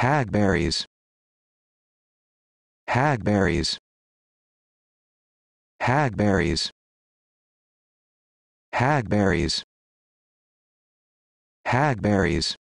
Hagberries. Hagberries. Hagberries. Hagberries. Hagberries.